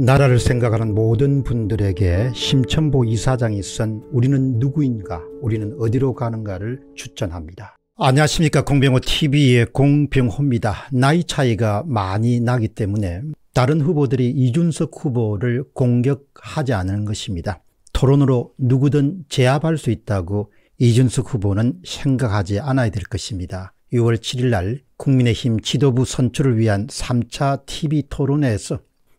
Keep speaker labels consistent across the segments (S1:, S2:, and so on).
S1: 나라를 생각하는 모든 분들에게 심천보 이사장이 쓴 우리는 누구인가 우리는 어디로 가는가를 추천합니다. 안녕하십니까 공병호TV의 공병호입니다. 나이 차이가 많이 나기 때문에 다른 후보들이 이준석 후보를 공격하지 않은 것입니다. 토론으로 누구든 제압할 수 있다고 이준석 후보는 생각하지 않아야 될 것입니다. 6월 7일 날 국민의힘 지도부 선출을 위한 3차 TV 토론회에서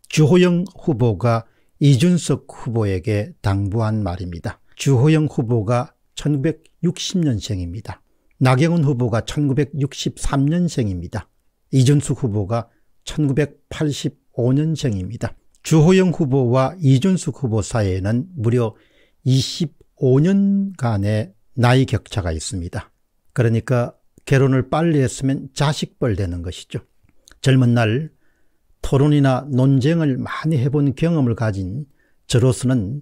S1: 주호영 후보가 이준석 후보에게 당부한 말입니다. 주호영 후보가 1960년생입니다. 나경원 후보가 1963년생입니다. 이준숙 후보가 1985년생입니다. 주호영 후보와 이준숙 후보 사이에는 무려 25년간의 나이 격차가 있습니다. 그러니까 결혼을 빨리 했으면 자식벌 되는 것이죠. 젊은 날 토론이나 논쟁을 많이 해본 경험을 가진 저로서는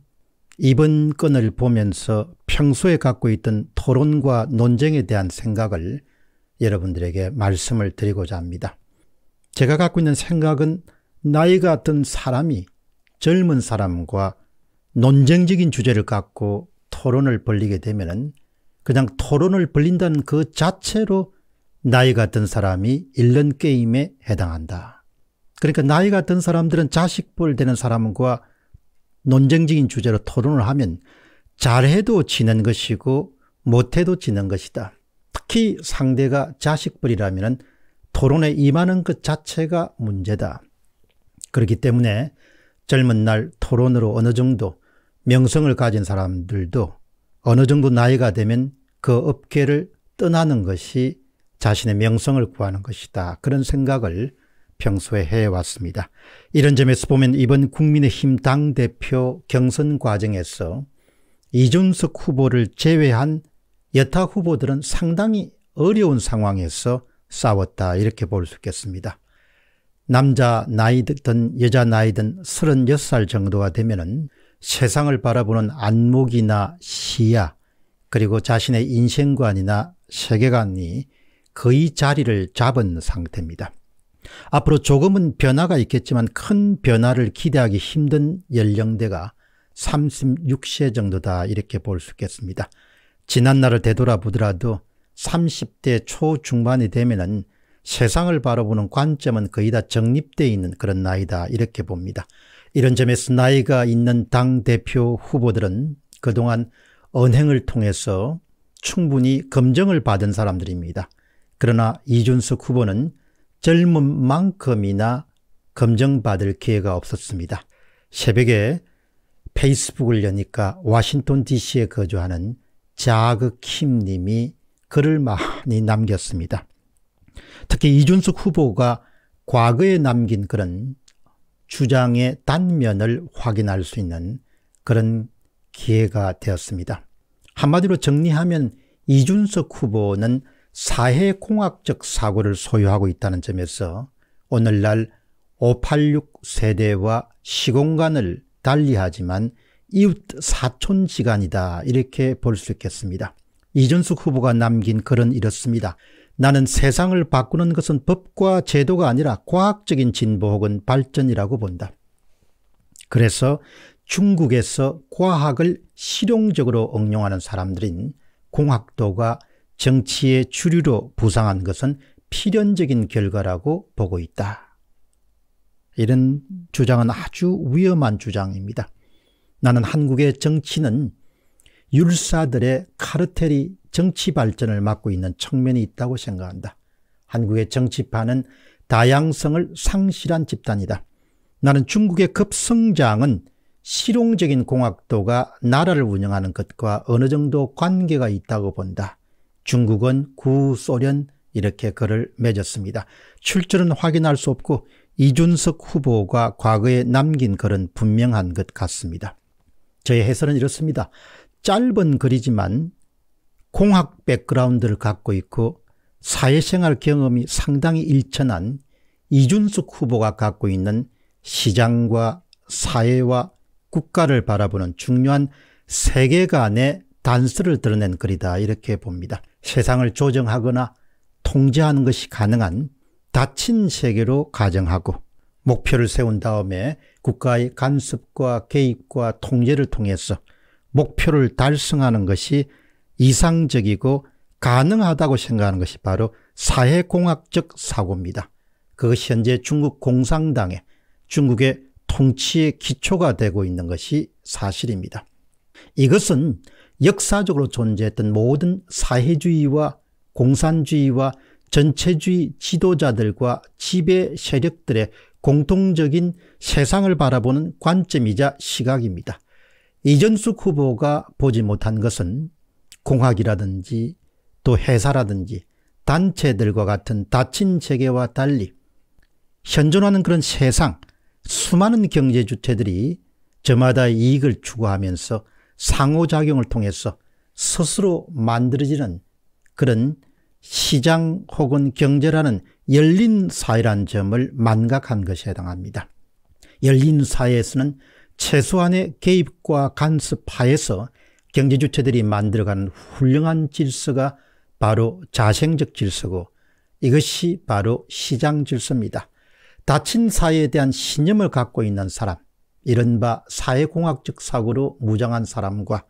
S1: 이번 건을 보면서 평소에 갖고 있던 토론과 논쟁에 대한 생각을 여러분들에게 말씀을 드리고자 합니다. 제가 갖고 있는 생각은 나이가 든 사람이 젊은 사람과 논쟁적인 주제를 갖고 토론을 벌리게 되면 그냥 토론을 벌린다는 그 자체로 나이가 든 사람이 1년 게임에 해당한다. 그러니까 나이가 든 사람들은 자식뿔 되는 사람과 논쟁적인 주제로 토론을 하면 잘해도 지는 것이고 못해도 지는 것이다. 특히 상대가 자식뿔이라면 토론에 임하는 것 자체가 문제다. 그렇기 때문에 젊은 날 토론으로 어느 정도 명성을 가진 사람들도 어느 정도 나이가 되면 그 업계를 떠나는 것이 자신의 명성을 구하는 것이다. 그런 생각을 평소에 해왔습니다. 이런 점에서 보면 이번 국민의힘 당대표 경선 과정에서 이준석 후보를 제외한 여타 후보들은 상당히 어려운 상황에서 싸웠다 이렇게 볼 수 있겠습니다. 남자 나이든 여자 나이든 36살 정도가 되면 은 세상을 바라보는 안목이나 시야 그리고 자신의 인생관이나 세계관이 거의 자리를 잡은 상태입니다. 앞으로 조금은 변화가 있겠지만 큰 변화를 기대하기 힘든 연령대가 36세 정도다 이렇게 볼 수 있겠습니다. 지난날을 되돌아보더라도 30대 초중반이 되면 세상을 바라보는 관점은 거의 다 정립되어 있는 그런 나이다 이렇게 봅니다. 이런 점에서 나이가 있는 당대표 후보들은 그동안 언행을 통해서 충분히 검증을 받은 사람들입니다. 그러나 이준석 후보는 젊은 만큼이나 검증받을 기회가 없었습니다. 새벽에 페이스북을 여니까 와싱턴 DC에 거주하는 자그 킴님이 글을 많이 남겼습니다. 특히 이준석 후보가 과거에 남긴 그런 주장의 단면을 확인할 수 있는 그런 기회가 되었습니다. 한마디로 정리하면 이준석 후보는 사회공학적 사고를 소유하고 있다는 점에서 오늘날 586 세대와 시공간을 달리하지만 이웃 사촌지간이다 이렇게 볼 수 있겠습니다. 이준숙 후보가 남긴 글은 이렇습니다. 나는 세상을 바꾸는 것은 법과 제도가 아니라 과학적인 진보 혹은 발전이라고 본다. 그래서 중국에서 과학을 실용적으로 응용하는 사람들인 공학도가 정치의 주류로 부상한 것은 필연적인 결과라고 보고 있다. 이런 주장은 아주 위험한 주장입니다. 나는 한국의 정치는 율사들의 카르텔이 정치 발전을 막고 있는 측면이 있다고 생각한다. 한국의 정치파는 다양성을 상실한 집단이다. 나는 중국의 급성장은 실용적인 공학도가 나라를 운영하는 것과 어느 정도 관계가 있다고 본다. 중국은 구소련 이렇게 글을 맺었습니다. 출처는 확인할 수 없고 이준석 후보가 과거에 남긴 글은 분명한 것 같습니다. 저의 해설은 이렇습니다. 짧은 글이지만 공학 백그라운드를 갖고 있고 사회생활 경험이 상당히 일천한 이준석 후보가 갖고 있는 시장과 사회와 국가를 바라보는 중요한 세계관의 단서를 드러낸 글이다 이렇게 봅니다. 세상을 조정하거나 통제하는 것이 가능한 닫힌 세계로 가정하고 목표를 세운 다음에 국가의 간섭과 개입과 통제를 통해서 목표를 달성하는 것이 이상적이고 가능하다고 생각하는 것이 바로 사회공학적 사고입니다. 그것이 현재 중국 공산당의 중국의 통치의 기초가 되고 있는 것이 사실입니다. 이것은 역사적으로 존재했던 모든 사회주의와 공산주의와 전체주의 지도자들과 지배 세력들의 공통적인 세상을 바라보는 관점이자 시각입니다. 이전숙 후보가 보지 못한 것은 공학이라든지 또 회사라든지 단체들과 같은 닫힌 세계와 달리 현존하는 그런 세상 수많은 경제 주체들이 저마다 이익을 추구하면서 상호작용을 통해서 스스로 만들어지는 그런 시장 혹은 경제라는 열린 사회란 점을 망각한 것에 해당합니다. 열린 사회에서는 최소한의 개입과 간섭 하에서 경제 주체들이 만들어가는 훌륭한 질서가 바로 자생적 질서고 이것이 바로 시장 질서입니다. 닫힌 사회에 대한 신념을 갖고 있는 사람, 이른바 사회공학적 사고로 무장한 사람과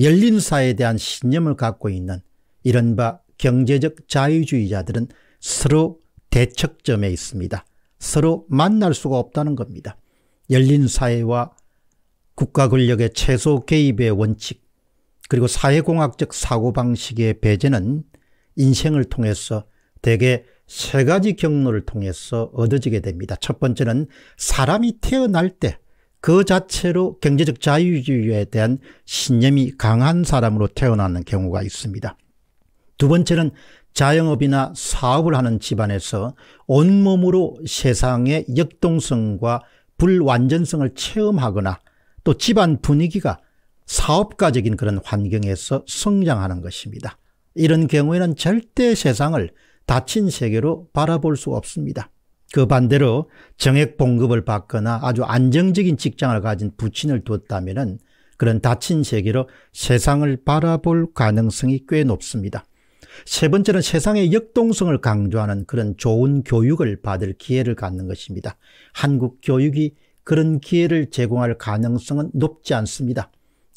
S1: 열린 사회에 대한 신념을 갖고 있는 이른바 경제적 자유주의자들은 서로 대척점에 있습니다. 서로 만날 수가 없다는 겁니다. 열린 사회와 국가 권력의 최소 개입의 원칙 그리고 사회공학적 사고방식의 배제는 인생을 통해서 대개 세 가지 경로를 통해서 얻어지게 됩니다. 첫 번째는 사람이 태어날 때그 자체로 경제적 자유주의에 대한 신념이 강한 사람으로 태어나는 경우가 있습니다. 두 번째는 자영업이나 사업을 하는 집안에서 온몸으로 세상의 역동성과 불완전성을 체험하거나 또 집안 분위기가 사업가적인 그런 환경에서 성장하는 것입니다. 이런 경우에는 절대 세상을 닫힌 세계로 바라볼 수 없습니다. 그 반대로 정액 봉급을 받거나 아주 안정적인 직장을 가진 부친을 뒀다면 그런 닫힌 세계로 세상을 바라볼 가능성이 꽤 높습니다. 세 번째는 세상의 역동성을 강조하는 그런 좋은 교육을 받을 기회를 갖는 것입니다. 한국 교육이 그런 기회를 제공할 가능성은 높지 않습니다.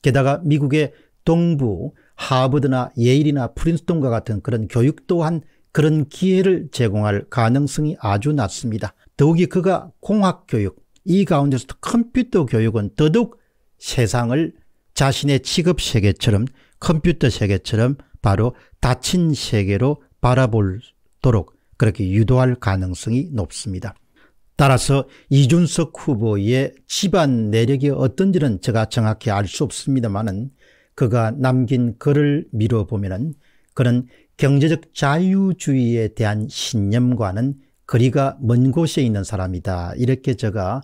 S1: 게다가 미국의 동부, 하버드나 예일이나 프린스턴과 같은 그런 교육 또한 그런 기회를 제공할 가능성이 아주 낮습니다. 더욱이 그가 공학교육, 이 가운데서도 컴퓨터 교육은 더더욱 세상을 자신의 취급 세계처럼 컴퓨터 세계처럼 바로 닫힌 세계로 바라볼도록 그렇게 유도할 가능성이 높습니다. 따라서 이준석 후보의 집안 내력이 어떤지는 제가 정확히 알 수없습니다만 그가 남긴 글을 미뤄보면 그는 경제적 자유주의에 대한 신념과는 거리가 먼 곳에 있는 사람이다. 이렇게 제가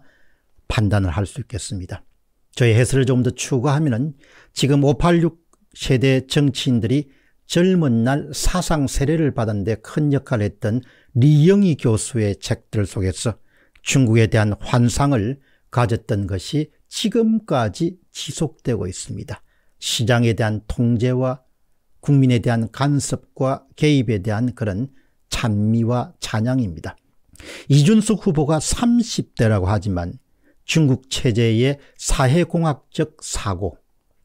S1: 판단을 할 수 있겠습니다. 저의 해설을 좀 더추가하면 지금 586 세대 정치인들이 젊은 날 사상 세례를 받은 데 큰 역할을 했던 리영희 교수의 책들 속에서 중국에 대한 환상을 가졌던 것이 지금까지 지속되고 있습니다. 시장에 대한 통제와 국민에 대한 간섭과 개입에 대한 그런 찬미와 찬양입니다. 이준석 후보가 30대라고 하지만 중국 체제의 사회공학적 사고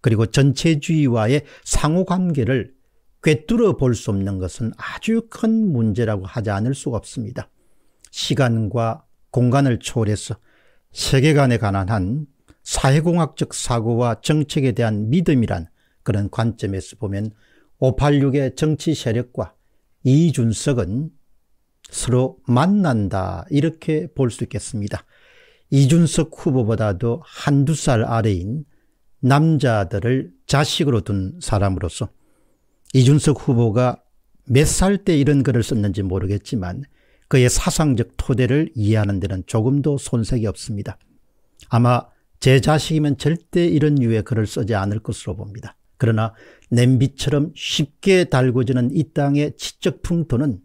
S1: 그리고 전체주의와의 상호관계를 꿰뚫어 볼 수 없는 것은 아주 큰 문제라고 하지 않을 수가 없습니다. 시간과 공간을 초월해서 세계관에 관한 한 사회공학적 사고와 정책에 대한 믿음이란 그런 관점에서 보면 586의 정치 세력과 이준석은 서로 만난다 이렇게 볼 수 있겠습니다. 이준석 후보보다도 한두 살 아래인 남자들을 자식으로 둔 사람으로서 이준석 후보가 몇 살 때 이런 글을 썼는지 모르겠지만 그의 사상적 토대를 이해하는 데는 조금도 손색이 없습니다. 아마 제 자식이면 절대 이런 유의 글을 쓰지 않을 것으로 봅니다. 그러나 냄비처럼 쉽게 달궈지는 이 땅의 지적 풍토는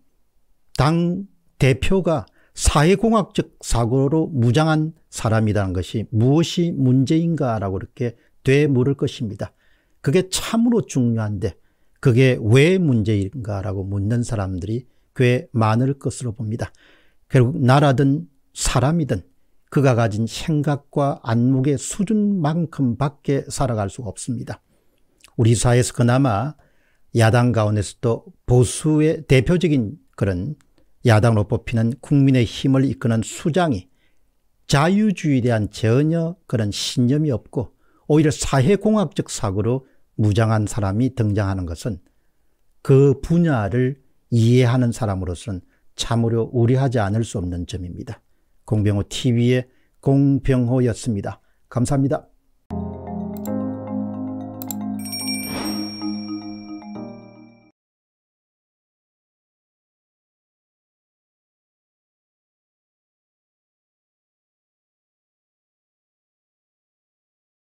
S1: 당 대표가 사회공학적 사고로 무장한 사람이라는 것이 무엇이 문제인가라고 이렇게 되물을 것입니다. 그게 참으로 중요한데 그게 왜 문제인가라고 묻는 사람들이 꽤 많을 것으로 봅니다. 결국 나라든 사람이든 그가 가진 생각과 안목의 수준만큼 밖에 살아갈 수가 없습니다. 우리 사회에서 그나마 야당 가운데서도 보수의 대표적인 그런 야당으로 뽑히는 국민의 힘을 이끄는 수장이 자유주의에 대한 전혀 그런 신념이 없고 오히려 사회공학적 사고로 무장한 사람이 등장하는 것은 그 분야를 이해하는 사람으로서는 참으로 우려하지 않을 수 없는 점입니다. 공병호 TV의 공병호였습니다. 감사합니다.